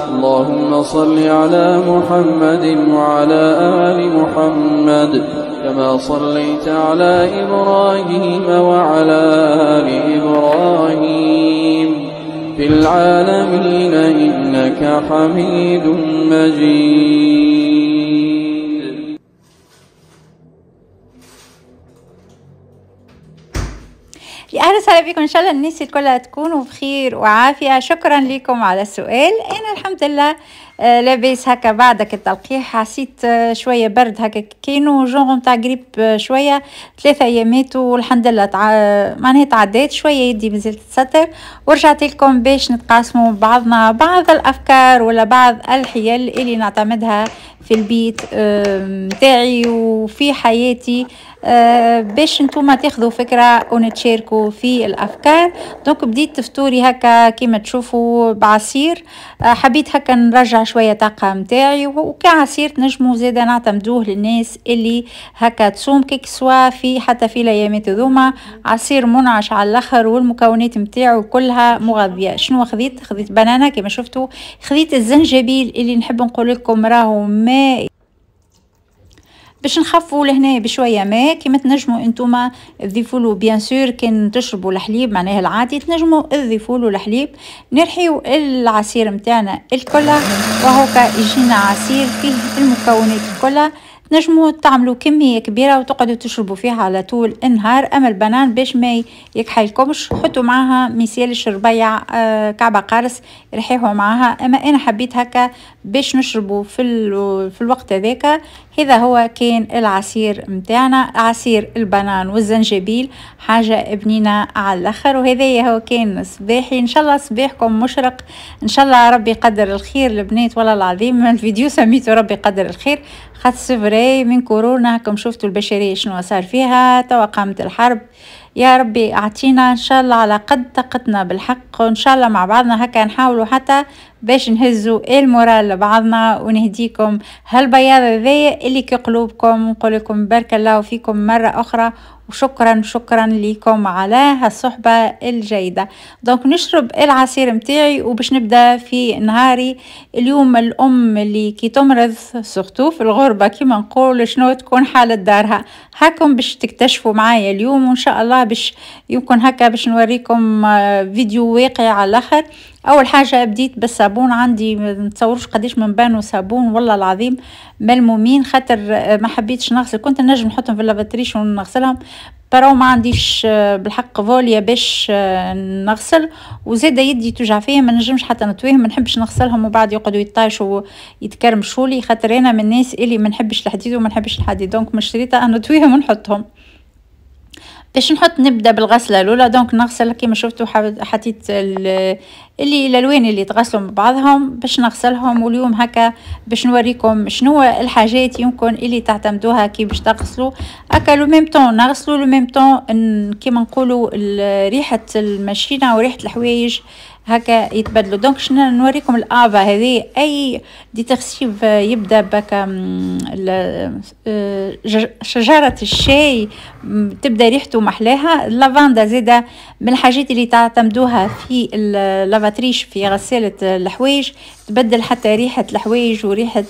اللهم صل على محمد وعلى آل محمد كما صليت على إبراهيم وعلى آل إبراهيم في العالمين إنك حميد مجيد اهلا وسهلا بكم ان شاء الله الناس كلها تكونوا بخير وعافيه شكرا لكم على السؤال انا الحمد لله آه، لاباس هكا بعدك التلقيح حسيت آه، شويه برد هكا كانوا جونغ نتاع قريب آه، شويه ثلاثة ايامات والحمد لله تع... معناها تعدات شويه يدي مازالت تسطر ورجعت لكم باش نتقاسموا بعضنا بعض الافكار ولا بعض الحيل اللي نعتمدها في البيت نتاعي وفي حياتي باش نتوما تاخذوا فكره ونتشاركوا في الافكار دونك بديت تفطوري هكا كيما تشوفوا بعصير حبيت هكا نرجع شويه طاقه متاعي وكعصير نجمو زاده نعتمدوه للناس اللي هكا تصوم كيك سوا في حتى في الايامات هذوما عصير منعش على الاخر والمكونات متاعو كلها مغذيه شنو خذيت خذيت بنانه كما شفتوا خذيت الزنجبيل اللي نحب نقول لكم راهو ما باش نخفوا لهنا بشويه ماء كيما تنجموا انتوما تضيفوا له بيان سور كان تشربوا الحليب معناها العادي تنجموا تضيفوا له الحليب نرحيو العصير نتاعنا الكل وهوكا يجينا عصير فيه المكونات الكل تنجموا تعملوا كمية كبيرة وتقعدوا تشربوا فيها على طول النهار أما البنان باش ما يكحيلكمش حطوا معاها مثال الشربيع آه كعبة قارص ريحيهم معاها أما أنا حبيت هكا باش نشربوا في, في الوقت هذاك هذا هو كان العصير متاعنا عصير البنان والزنجبيل حاجة بنينة على الاخر وهذا هو كان صباحي ان شاء الله صباحكم مشرق ان شاء الله ربي يقدر الخير البنات والله العظيم الفيديو سميته ربي يقدر الخير خاطر سفري من كورونا كم شفتوا البشرية شنو صار فيها توا قامت الحرب يا ربي اعطينا ان شاء الله على قد طاقتنا بالحق وان شاء الله مع بعضنا هكا نحاولوا حتى باش نهزو المورال لبعضنا ونهديكم هالبياضة ذي اللي كي قلوبكم ونقول لكم بارك الله فيكم مرة أخرى وشكرا شكرا لكم على هالصحبة الجيدة دونك نشرب العصير متاعي وباش نبدأ في نهاري اليوم الأم اللي كي تمرض سختو في الغربة كيما نقول شنو تكون حالة دارها هاكم باش تكتشفوا معايا اليوم وإن شاء الله باش يمكن هكا باش نوريكم آه، فيديو واقع على الآخر اول حاجه بديت بالصابون عندي نتصورش قديش من بانو صابون والله العظيم ملمومين خاطر ما حبيتش نغسل كنت نجم نحطهم في لافاتريش ونغسلهم برو ما عنديش آه، بالحق فوليا باش آه، نغسل وزاد يدي توجع فيا ما نجمش حتى نطويهم ما نحبش نغسلهم وبعد يقعدوا يطايشوا ويتكرمشوا لي خاطر انا من الناس اللي ما نحبش الحديد وما نحبش الحديد دونك مشتريتها نطويهم ونحطهم باش نحط نبدا بالغسله الاولى دونك نغسل كيما شفتوا حطيت اللي الالوان اللي تغسلوا مع بعضهم باش نغسلهم واليوم هكا باش نوريكم شنو الحاجات يمكن اللي تعتمدوها كي باش تغسلوا هكا لو ميم طون نغسلوا لو ميم طون كيما نقولوا ريحه الماشينه وريحه الحوايج هكا يتبدلوا دونك شنو نوريكم الافا هذه اي ديتيرسيف يبدا بكا شجره الشاي تبدا ريحته محلاها اللافاندا زيدا من الحاجات اللي تعتمدوها في اللافاتريش في غساله الحوايج تبدل حتى ريحه الحوايج وريحه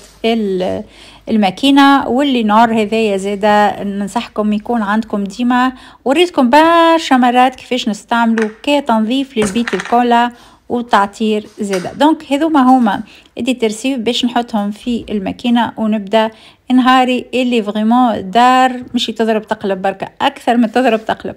الماكينه واللي نار هذايا زاده ننصحكم يكون عندكم ديما وريتكم برشا مرات كيفاش نستعملوا كتنظيف للبيت الكولا وتعطير زادة دونك ما هما ادي ترسيب باش نحطهم في الماكينة ونبدأ نهاري اللي فريمون دار مشي تضرب تقلب بركة أكثر من تضرب تقلب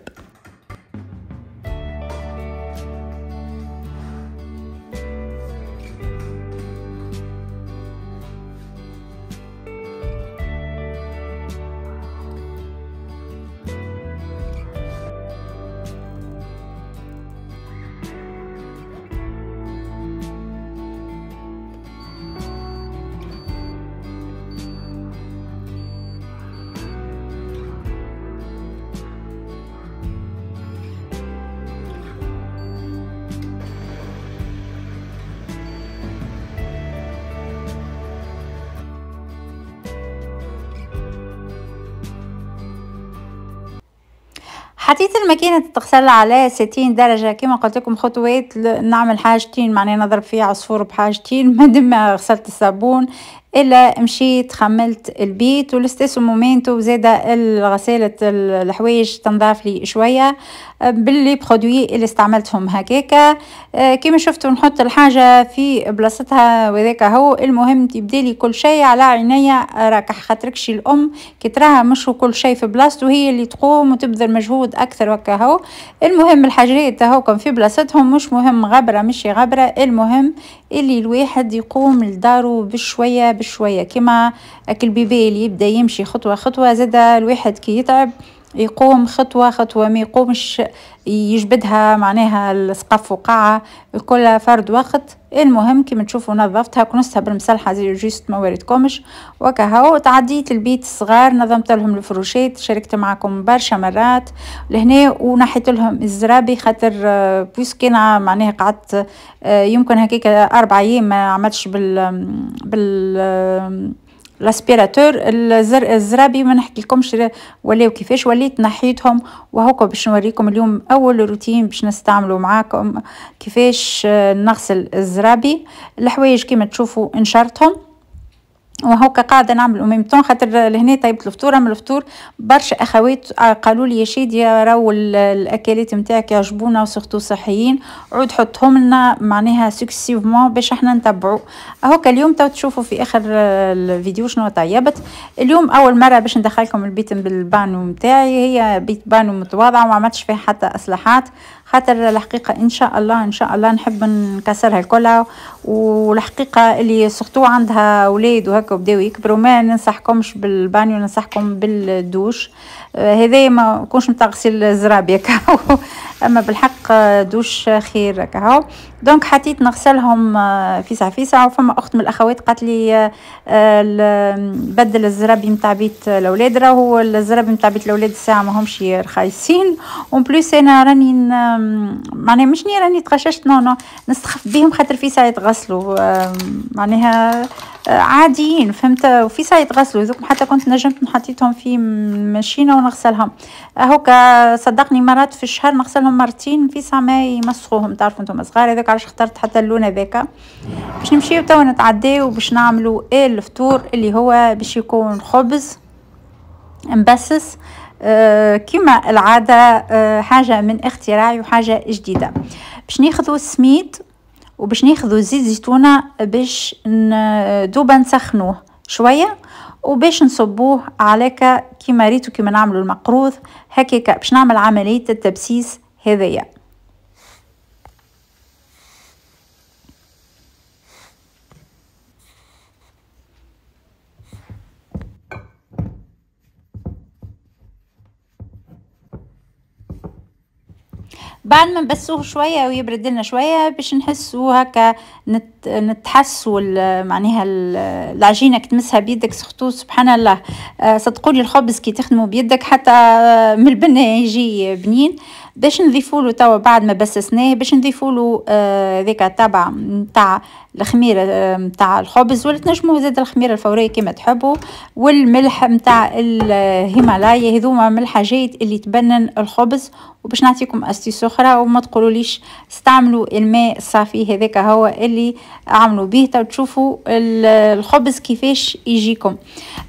حطيت الماكينة تتغسل على ستين درجة كما قلت لكم خطوات نعمل حاجتين معناها نضرب فيها عصفور بحاجتين مادام غسلت الصابون الا مشيت خملت البيت ولستاسو مومينتو وزادة الغسالة الحوايج تنضاف لي شوية باللي برودوي اللي استعملتهم هكاكا آه، كيما شفتوا نحط الحاجة في بلاصتها وذاك هو المهم تبدا لي كل شيء على عينيا راك خاطركش الام كي تراها مش كل شيء في بلاصتو هي اللي تقوم وتبذل مجهود اكثر وكا هو المهم الحاجات هاكم في بلاصتهم مش مهم غبرة مش غبرة المهم اللي الواحد يقوم لدارو بشوية بشوية كما اكل بيبي اللي يبدأ يمشي خطوة خطوة زاد الواحد كي يتعب يقوم خطوة خطوة ما يقومش يجبدها معناها السقف وقاعة كل فرد وقت المهم كي تشوفوا نظفتها كنستها بالمسلحة زي جيست ما وردكمش وكهو تعديت البيت الصغار نظمت لهم الفروشات شاركت معكم برشا مرات لهنا ونحيت لهم الزرابي خاطر آه، بوسكينا معناها قعدت آه، يمكن هكيك اربع ايام ما عملتش بال بال لاسبيراتور الزر... الزرابي ما نحكي لكمش ولاو كيفاش وليت نحيتهم وهوكا باش نوريكم اليوم اول روتين باش نستعملو معاكم كيفاش نغسل الزرابي الحوايج كيما تشوفوا انشرتهم وهوكا قاعده نعمل ميم خاطر لهنا طيبت الفطور من الفطور برشا اخوات قالوا لي يا يا راو الاكلات نتاعك يعجبونا وسختو صحيين عود حطهم لنا معناها سكسيفمون باش احنا نتبعوا هوكا اليوم تو تشوفوا في اخر آه، الفيديو شنو طيبت اليوم اول مره باش ندخلكم البيت بالبانو نتاعي هي بيت بانو متواضع وما عملتش فيه حتى اصلاحات خاطر الحقيقة إن شاء الله إن شاء الله نحب نكسرها الكلها والحقيقة اللي سخطو عندها أولاد وهكا وبداو يكبروا ما ننصحكمش بالبانيو ننصحكم بالدوش آه، هذا ما كونش متغسل الزراب أما بالحق دوش خير كهو دونك حطيت نغسلهم آه، فيسع فيسع وفما اخت من الاخوات قالت لي آه، بدل الزرابي نتاع بيت الاولاد راهو الزرابي نتاع بيت الاولاد الساعه ماهمش رخيصين اون بليس انا راني معناها مشني راني تغششت نو نو نستخف بهم خاطر فيسع يتغسلوا آه، معناها عاديين فهمت وفي ساعه يتغسلوا هذوك حتى كنت نجمت نحطيتهم في ماشينه ونغسلهم هوكا صدقني مرات في الشهر نغسلهم مرتين في ساعه ما يمسخوهم تعرفوا انتم صغار هذاك علاش اخترت حتى اللون هذاك باش نمشيو توا نتعداو باش نعملوا الفطور اللي هو باش يكون خبز مبسس أه كما العاده أه حاجه من اختراعي وحاجه جديده باش ناخذوا السميد وباش ناخذوا زيت زيتونه باش دوبا نسخنوه شويه وباش نصبوه عليك كيما ريتو كيما نعملو المقروض هكاك باش نعمل عمليه التبسيس هذيا بعد ما نبسوه شويه ويبرد لنا شويه باش نحسو هكا نت نتحسو معناها العجينه كتمسها بيدك سخطو سبحان الله آه، صدقوني الخبز كي تخدمو بيدك حتى آه، من البنه يجي بنين باش نضيفولو توا بعد ما بسسناه باش نضيفولو آه، ذاك تبع نتاع الخميره نتاع آه، الخبز ولا تنجمو زاد الخميره الفوريه كما تحبوا والملح نتاع الهيمالايا هذوما من الحاجات اللي تبنن الخبز وباش نعطيكم استيس اخرى وما تقولوليش استعملوا الماء الصافي هذاك هو اللي عملوا به تو تشوفوا الخبز كيفاش يجيكم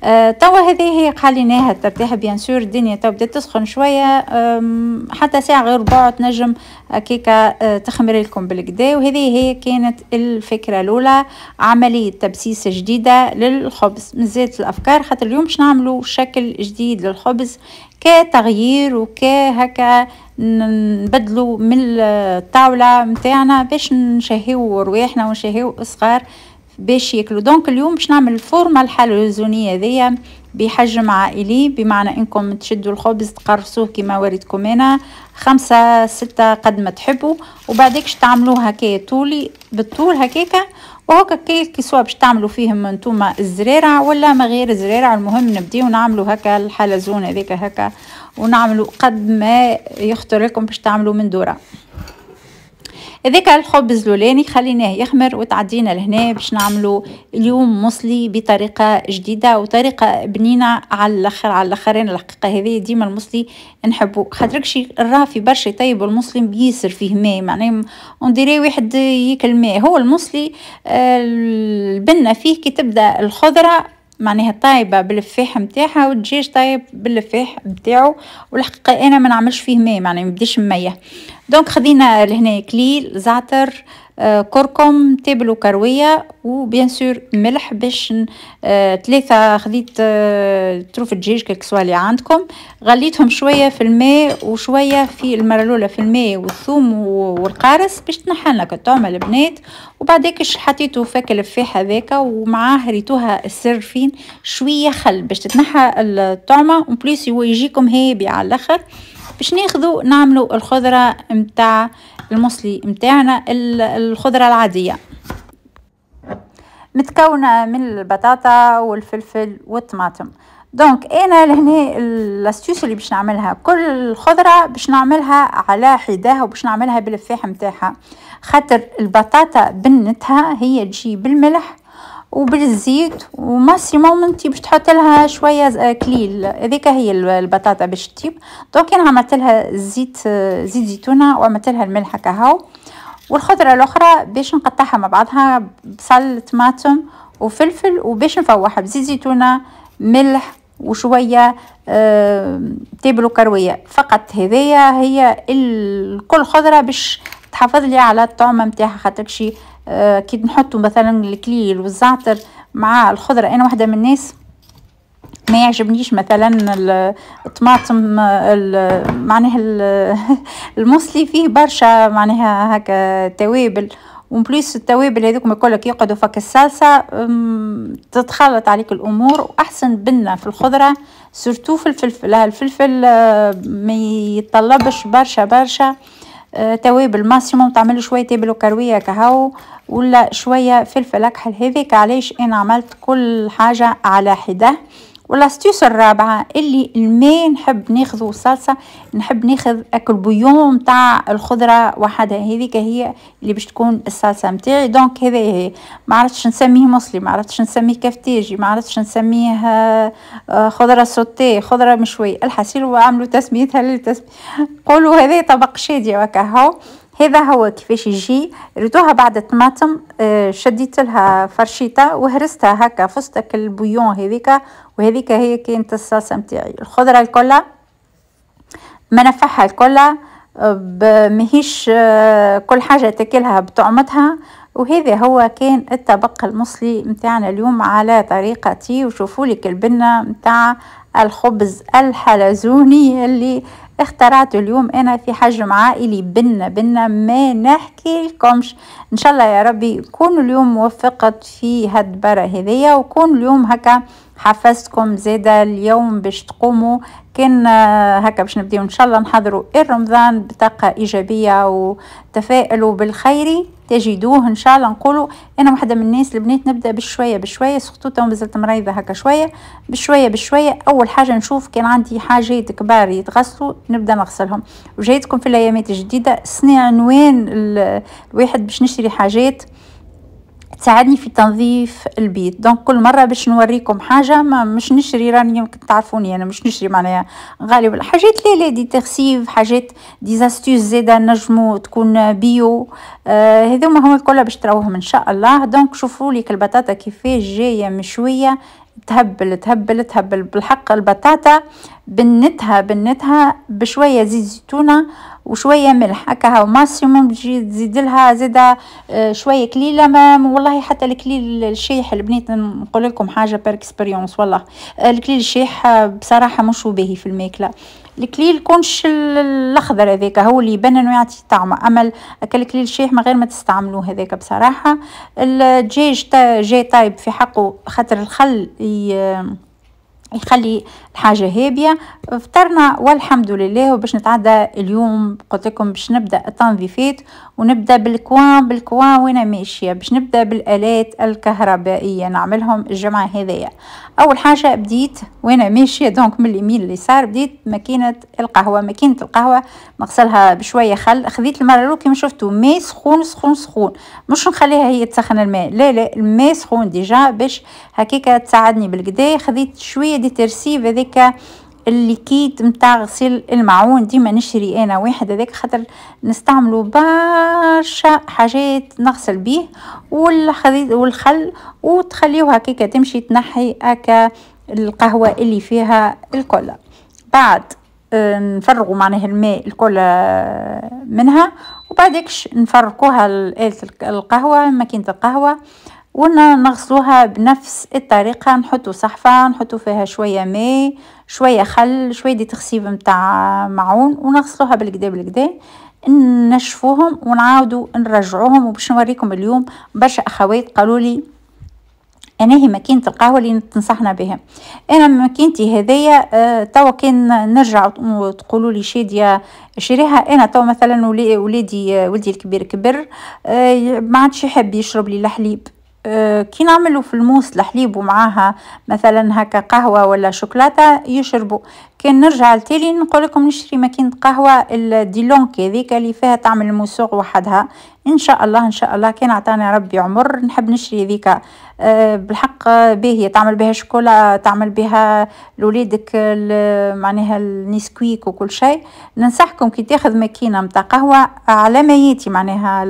آه توا هذه هي خليناها ترتاح بيان سور الدنيا تبدأ بدات تسخن شويه حتى ساعه غير ربع تنجم كيكة آه، تخمر لكم بالكدا وهذه هي كانت الفكرة الأولى عملية تبسيس جديدة للخبز مزيت الأفكار خاطر اليوم باش نعملو شكل جديد للخبز كتغيير وكهكا نبدلو من الطاولة متاعنا باش نشهيو رواحنا ونشهيو الصغار باش ياكلوا دونك اليوم باش نعمل الفورمه الحلزونيه هذيا بحجم عائلي بمعنى انكم تشدوا الخبز تقرصوه كما وردكم هنا خمسة ستة قد ما تحبوا وبعدك تعملوه هكايا طولي بالطول هكاكا وهكا كي سواء باش تعملوا فيهم انتوما الزريرة ولا ما غير الزريرة المهم نبديو نعملوا هكا الحلزون هذيك هكا ونعملوا قد ما يخطر لكم باش تعملوا من دوره هذاك الخبز الاولاني خليناه يخمر وتعدينا لهنا باش نعملو اليوم مصلي بطريقه جديده وطريقه بنينه على الاخر على الاخرين الحقيقه هذه ديما المصلي نحبو خاطرك شي الرافي برشا طيب المصلي بيسر فيه ماء معناه ونديري واحد ياكل ماء هو المصلي البنه آه، فيه كي تبدا الخضره معناها طايبه بالفاح نتاعها والدجاج طايب بالفاح نتاعو والحقيقه انا ما نعملش فيه ماء معناها ما بديش ميه دونك خذينا لهنا كليل زعتر آه، كركم تابل وكرويه وبيان سور ملح باش آه، ثلاثه خذيت آه، تروف الدجاج كيكسوا اللي عندكم غليتهم شويه في الماء وشويه في المرلوله في الماء والثوم والقارص باش تنحل لك الطعمه البنات وبعدك حطيتو فاك الفاح هذاك ومعاه ريتوها السر فين ممكن شويه خل باش تتنحى الطعمه بليس هو يجيكم هابي على الاخر باش ناخذوا نعملوا الخضره متاع المصلي متاعنا الخضره العاديه متكونه من البطاطا والفلفل والطماطم دونك انا لهنا الاستيوس اللي باش نعملها كل الخضره باش نعملها على حداها وباش نعملها بالفاح نتاعها خاطر البطاطا بنتها هي تجي بالملح وبالزيت وماكسيموم انت باش تحط لها شويه كليل هذيك هي البطاطا باش تطيب دونك انا عملت لها زيت زيت زيتونه وعملت لها الملح هكاهو والخضره الاخرى باش نقطعها مع بعضها بصل طماطم وفلفل وباش نفوحها بزيت زيتونه ملح وشويه آه تيبل كرويه فقط هذايا هي كل خضره باش تحافظ لي على الطعمه نتاعها خاطر شي آه، كي نحطوا مثلا الكليل والزعتر مع الخضره انا واحده من الناس ما يعجبنيش مثلا الطماطم معناها المصلي فيه برشا معناها هكا توابل بليس التوابل ما يقولك يقعدوا فك الصلصه تتخلط عليك الامور واحسن بنا في الخضره سورتو في الفلفل الفلفل آه، ما يتطلبش برشا برشا آه، توابل ماكسيموم تعمل شويه تابل وكرويه كهو ولا شويه فلفل اكحل هذيك علاش انا عملت كل حاجه على حده والاستيوس الرابعة اللي الماء نحب ناخذ صلصة نحب ناخذ اكل بيوم تاع الخضرة وحدها هذيك هي اللي باش تكون الصلصة نتاعي دونك هذا هي ما عرفتش نسميه مصلي ما عرفتش نسميه كفتيجي ما عرفتش نسميه آه، آه، خضرة سوتي خضرة مشوية الحسيل وعملوا تسميتها للتسمية قولوا هذا طبق شادي وكهو هذا هو كيفاش يجي ردوها بعد الطماطم آه، شديت لها فرشيطه وهرستها هكا فستك البويون هذيك وهذيك هي كانت الصلصه نتاعي الخضره الكلها منفعها الكلها آه، ماهيش آه، كل حاجه تاكلها بطعمتها وهذا هو كان الطبق المصلي نتاعنا اليوم على طريقتي وشوفوا لك البنه نتاع الخبز الحلزوني اللي اخترعت اليوم انا في حجم عائلي بنا بنا ما نحكي لكمش ان شاء الله يا ربي كون اليوم وفقت في هالدبرة هذية وكون اليوم هكا حفزتكم زيدا اليوم باش تقوموا كان آه، هكا باش نبداو ان شاء الله نحضروا الرمضان بطاقه ايجابيه وتفائلوا بالخير تجدوه ان شاء الله نقولوا انا واحده من الناس البنات نبدا بشويه بشويه سخطوطة مازلت مريضه هكا شويه بشويه بشويه اول حاجه نشوف كان عندي حاجات كبار يتغسلوا نبدا نغسلهم وجايتكم في الايامات الجديده سني عنوان الواحد باش نشري حاجات تساعدني في تنظيف البيت دونك كل مره باش نوريكم حاجه ما مش نشري راني يمكن تعرفوني انا مش نشري معناها غالبا حاجات لا لا دي تغسيف حاجات دي زاستوس زيد نجمو تكون بيو آه هذوما هما الكل باش تراوهم ان شاء الله دونك شوفوا لي البطاطا كيفاش جايه مشويه تهبل تهبل تهبل بالحق البطاطا بنتها بنتها بشوية زيت زيتونة وشوية ملح هكا ماكسيموم تجي تزيد لها زادة آه، شوية كليلة ما والله حتى الكليل الشيح البنات نقول لكم حاجة بير اكسبيريونس والله الكليل الشيح آه، بصراحة مش باهي في الماكلة الكليل كونش الاخضر هذاك هو اللي يبان انه يعطي طعم اما الكليل الشيح من غير ما تستعملوه هذاك بصراحه الدجاج جاي طيب في حقه خاطر الخل ي... يخلي الحاجه هابيه فطرنا والحمد لله وباش نتعدى اليوم قلت لكم باش نبدا التنظيفات ونبدا بالكوان بالكوان وانا ماشيه باش نبدا بالالات الكهربائيه نعملهم الجمعه هذيا اول حاجه بديت وانا ماشيه دونك من اليمين لليسار بديت ماكينه القهوه ماكينه القهوه نغسلها بشويه خل خذيت المره الاولى كيما شفتوا ماء سخون سخون سخون مش نخليها هي تسخن الماء لا لا الماء سخون ديجا باش هكيكه تساعدني بالقدا خذيت شويه هذه ترسيب هذاك الليكيد متاع غسيل المعون ديما نشري انا واحد هذاك خاطر نستعملو برشا حاجات نغسل بيه والخل وتخليوها هكاك تمشي تنحي هكا القهوه اللي فيها الكل بعد آه، نفرغوا معناها الماء الكل منها وبعدكش نفرقوها لآلة القهوة ماكينة القهوة ونغسلوها بنفس الطريقة نحطو صحفة نحطو فيها شوية ماء شوية خل شوية دي تخسيب متاع معون ونغسلوها بالكدا بالكدا نشفوهم ونعاودو نرجعوهم وباش نوريكم اليوم برشا اخوات قالوا لي انا هي ماكينه القهوه اللي تنصحنا بها انا ماكينتي هذية آه توا كان نرجع وتقولوا لي شاديه شريها انا توا مثلا ولادي آه، ولدي الكبير كبر آه ما عادش يحب يشرب لي الحليب أه، كي نعملوا في الموس الحليب ومعاها مثلا هكا قهوة ولا شوكولاتة يشربوا كان نرجع لتالي نقول لكم نشري ماكينة قهوة الديلونك هذيك اللي فيها تعمل الموسوق وحدها ان شاء الله ان شاء الله كان عطاني ربي عمر نحب نشري ذيك أه، بالحق باهية تعمل بها شوكولا تعمل بها لولادك معناها النسكويك وكل شيء ننصحكم كي تاخذ ماكينة متاع قهوة على ما ياتي معناها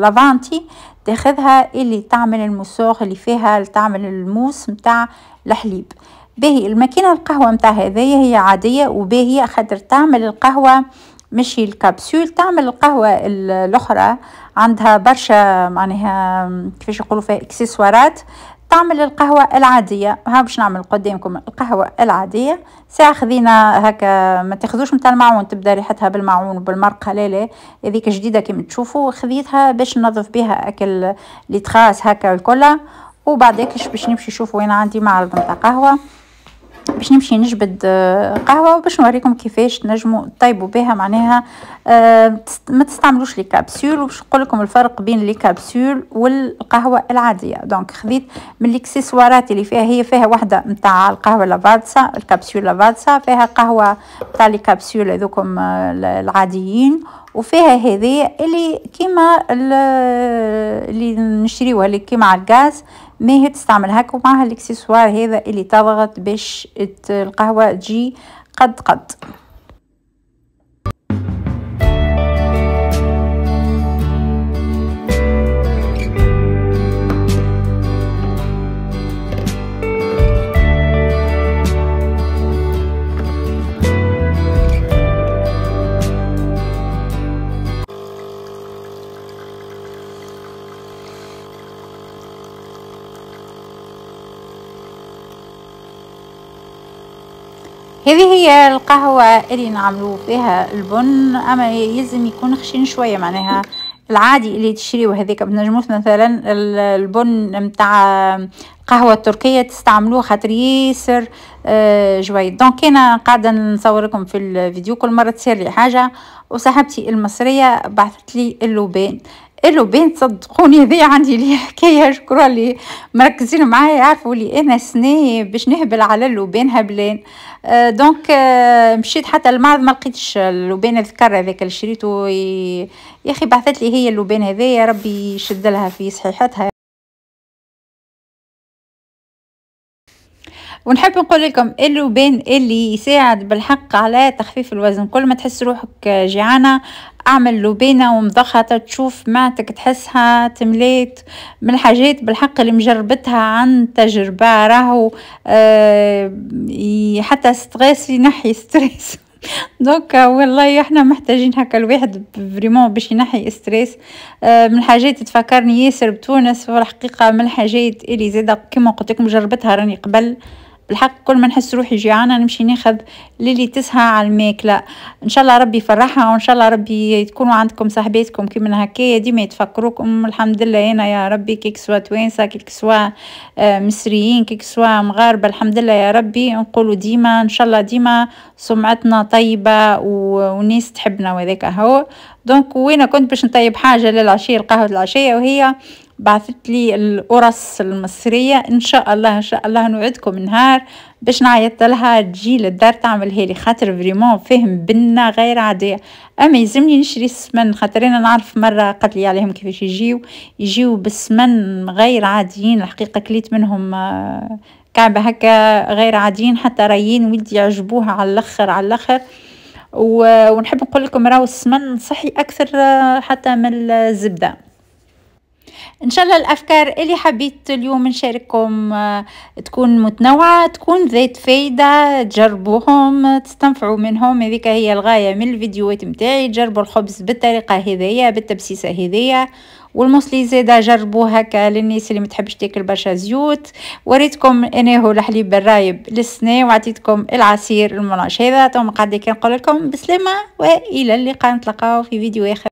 لافانتي تاخذها اللي تعمل المسوخ اللي فيها تعمل الموس متاع الحليب باهي الماكينة القهوة متاع هذايا هي عادية وباهية خاطر تعمل القهوة مشي الكبسول تعمل القهوة الأخرى عندها برشا معناها كيفاش يقولوا فيها اكسسوارات تعمل القهوة العادية ها باش نعمل قدامكم القهوة العادية ساعة خذينا هكا ما تاخذوش متاع المعون تبدا ريحتها بالمعون وبالمرقة لا لا هذيك جديدة كيما تشوفوا خذيتها باش ننظف بها اكل لي تخاس هكا وبعد هيك باش نمشي نشوف وين عندي معرض متاع قهوة باش نمشي نجبد آه، قهوه وباش نوريكم كيفاش نجمو طيبوا بها معناها آه، ما تستعملوش لي كابسول وباش نقول لكم الفرق بين لي كابسول والقهوه العاديه دونك خذيت من الاكسسوارات اللي فيها هي فيها واحده نتاع القهوه لافادسا الكابسول لافادسا فيها قهوه تاع لي كابسول هذوكم آه، العاديين وفيها هذه اللي كيما اللي نشريوها اللي كيما على الغاز ما هي تستعمل هكا ومعها الاكسسوار هذا اللي تضغط باش القهوه تجي قد قد هذه هي القهوة اللي نعملو فيها البن اما يلزم يكون خشين شوية معناها العادي اللي تشريوه هذيك بنجموش مثلا البن متاع القهوة التركية تستعملوه خاطر ياسر آه، جويد دونك انا قاعدة نصور لكم في الفيديو كل مرة تصير لي حاجة وصاحبتي المصرية بعثت لي اللوبان الو بين تصدقوني هذي عندي لي حكايه شكرا لي مركزين معايا يعرفوا لي انا سنه باش نهبل على اللبان هبلان أه دونك أه مشيت حتى المعرض ما لقيتش اللبان الذكر هذاك اللي شريته يا اخي بعثت لي هي اللبان يا ربي يشد لها في صحيحتها ونحب نقول لكم اللي بين اللي يساعد بالحق على تخفيف الوزن كل ما تحس روحك جيعانه اعمل لبينة ومضخة تشوف معتك تحسها تمليت من الحاجات بالحق اللي مجربتها عن تجربة راهو أه حتى ستريس ينحي ستريس دوكا والله احنا محتاجين هكا الواحد فريمون باش ينحي استريس آه، من الحاجات تفكرني ياسر بتونس والحقيقه الحقيقه من الحاجات اللي زاد كيما قلت لكم جربتها راني قبل بالحق كل ما نحس روحي جيعانه نمشي ناخذ للي تسهى على الماكله ان شاء الله ربي يفرحها وان شاء الله ربي تكونوا عندكم صاحباتكم كيما هكايا ديما يتفكروكم الحمد لله انا يا ربي كيك سوا توانسه كيك سوا آه، مصريين كيك سوا مغاربه الحمد لله يا ربي نقولوا ديما ان شاء الله ديما سمعتنا طيبه وناس تحبنا وذاك هو دونك وين كنت باش نطيب حاجه للعشيه القهوه العشيه وهي بعثت لي القرص المصرية إن شاء الله إن شاء الله نوعدكم نهار باش نعيط لها تجي للدار تعملها لي خاطر فريمون فهم بنا غير عادية أما يلزمني نشري السمن خاطر أنا نعرف مرة قالت لي عليهم كيفاش يجيو يجيو بالسمن غير عاديين الحقيقة كليت منهم آه، كعبة هكا غير عاديين حتى رايين ولدي عجبوها على الأخر على الأخر ونحب نقول لكم راهو السمن صحي أكثر آه، حتى من الزبدة ان شاء الله الافكار اللي حبيت اليوم نشارككم آه، تكون متنوعه تكون ذات فايده تجربوهم تستنفعوا منهم هذيك هي الغايه من الفيديوهات متاعي تجربوا الخبز بالطريقه هذيا بالتبسيسه هذيا والموسلي زادا جربوها هكا للناس اللي متحبش تاكل برشا زيوت وريتكم انا هو الحليب بالرايب للسنة وعطيتكم العصير المنعش هذا تو قاعده كنقول لكم بسلامه والى اللقاء نتلاقاو في فيديو اخر